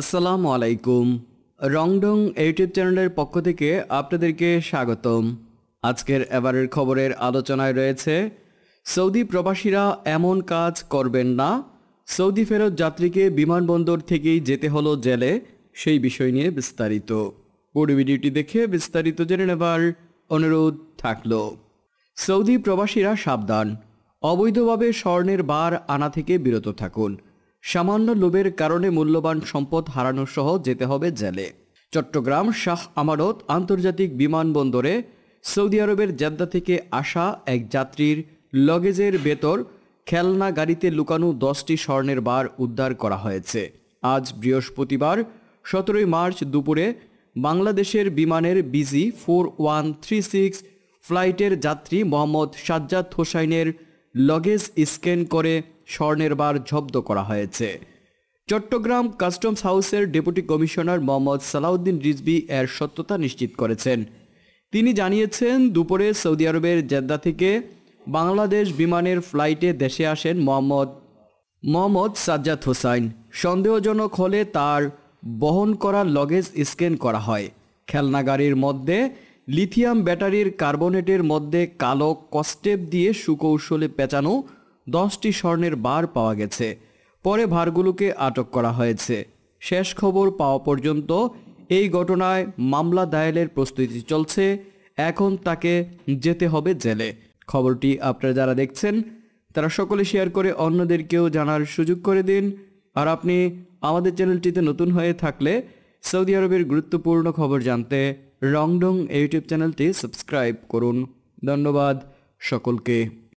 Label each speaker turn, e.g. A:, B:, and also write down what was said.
A: আসসালামু আলাইকুম রংডং ইউটিউব চ্যানেলের পক্ষ থেকে আপনাদেরকে স্বাগতম আজকের এবারের খবরের আলোচনায় রয়েছে সৌদি প্রবাসীরা এমন কাজ করবেন না সৌদি ফেরত যাত্রীকে বিমানবন্দর থেকেই যেতে হলো জেলে সেই বিষয় নিয়ে বিস্তারিত পুরো ভিডিওটি দেখে বিস্তারিত জেনে নেবার অনুরোধ থাকল সৌদি প্রবাসীরা সাবধান অবৈধভাবে স্বর্ণের বার আনা থেকে বিরত থাকুন সামান্য লোভের কারণে মূল্যবান সম্পদ হারানো সহ যেতে হবে জেলে চট্টগ্রাম শাহ আমারত আন্তর্জাতিক বিমানবন্দরে সৌদি আরবের জেদ্দা থেকে আসা এক যাত্রীর লগেজের ভেতর খেলনা গাড়িতে লুকানো দশটি স্বর্ণের বার উদ্ধার করা হয়েছে আজ বৃহস্পতিবার সতেরোই মার্চ দুপুরে বাংলাদেশের বিমানের busy four one three six ফ্লাইটের যাত্রী মোহাম্মদ সাজ্জাদ হোসাইনের লগেজ স্ক্যান করে স্বর্ণের বার জব্দ করা হয়েছে চট্টগ্রাম কাস্টমস হাউসের ডেপুটি কমিশনার মোহাম্মদ সালাউদ্দিন রিজবি এর সত্যতা নিশ্চিত করেছেন তিনি জানিয়েছেন দুপুরে সৌদি আরবের জেদ্দা থেকে বাংলাদেশ বিমানের ফ্লাইটে দেশে আসেন মোহাম্মদ মোহাম্মদ সাজ্জাদ হোসাইন সন্দেহজনক হলে তার বহন করা লগেজ স্ক্যান করা হয় খেলনাগাড়ির মধ্যে লিথিয়াম ব্যাটারির কার্বনেটের মধ্যে কালো কস্টেপ দিয়ে সুকৌশলে পেঁচানো দশটি স্বর্ণের বার পাওয়া গেছে পরে ভারগুলোকে আটক করা হয়েছে শেষ খবর পাওয়া পর্যন্ত এই ঘটনায় মামলা দায়েলের প্রস্তুতি চলছে এখন তাকে যেতে হবে জেলে খবরটি আপনারা যারা দেখছেন তারা সকলে শেয়ার করে অন্যদেরকেও জানার সুযোগ করে দিন আর আপনি আমাদের চ্যানেলটিতে নতুন হয়ে থাকলে সৌদি আরবের গুরুত্বপূর্ণ খবর জানতে রংডং ইউটিউব চ্যানেলটি সাবস্ক্রাইব করুন ধন্যবাদ সকলকে